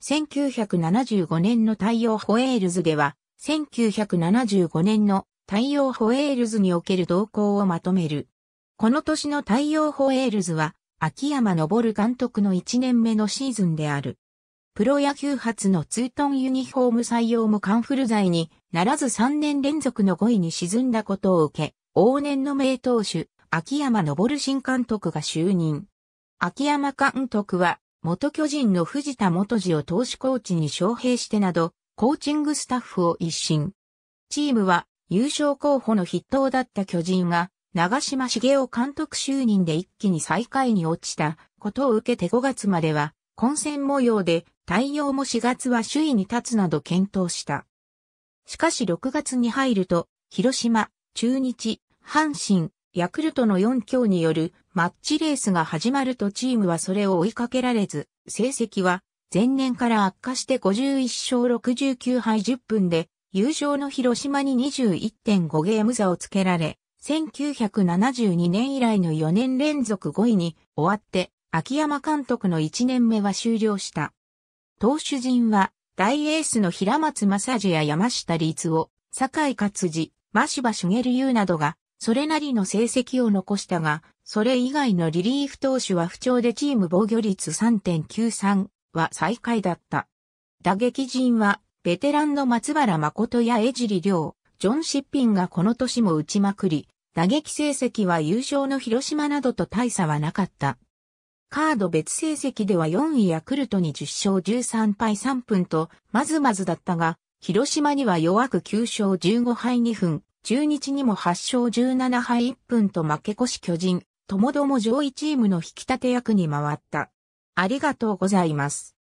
1975年の太陽ホエールズでは、1975年の太陽ホエールズにおける動向をまとめる。この年の太陽ホエールズは、秋山昇監督の1年目のシーズンである。プロ野球初のツートンユニフォーム採用もカンフル剤にならず3年連続の5位に沈んだことを受け、往年の名投手、秋山昇新監督が就任。秋山監督は元巨人の藤田元次を投手コーチに招聘してなど、コーチングスタッフを一新。チームは優勝候補の筆頭だった巨人が、長島茂雄監督就任で一気に最下位に落ちたことを受けて5月までは混戦模様で対応も4月は首位に立つなど検討した。しかし6月に入ると、広島、中日、阪神、ヤクルトの4強によるマッチレースが始まるとチームはそれを追いかけられず、成績は前年から悪化して51勝69敗10分で、優勝の広島に21.5ゲーム差をつけられ、1972年以来の4年連続5位に終わって、秋山監督の1年目は終了した。投手陣は、大エースの平松正治や山下律夫、酒井勝治、真柴茂優などがそれなりの成績を残したが、それ以外のリリーフ投手は不調でチーム防御率3.93は最下位だった。打撃陣は、ベテランの松原誠や江尻亮、ジョン・シッピンがこの年も打ちまくり、打撃成績は優勝の広島などと大差はなかった。カード別成績では4位ヤクルトに10勝13敗3分と、まずまずだったが、広島には弱く9勝15敗2分、中日にも8勝17敗1分と負け越し巨人、ともども上位チームの引き立て役に回った。ありがとうございます。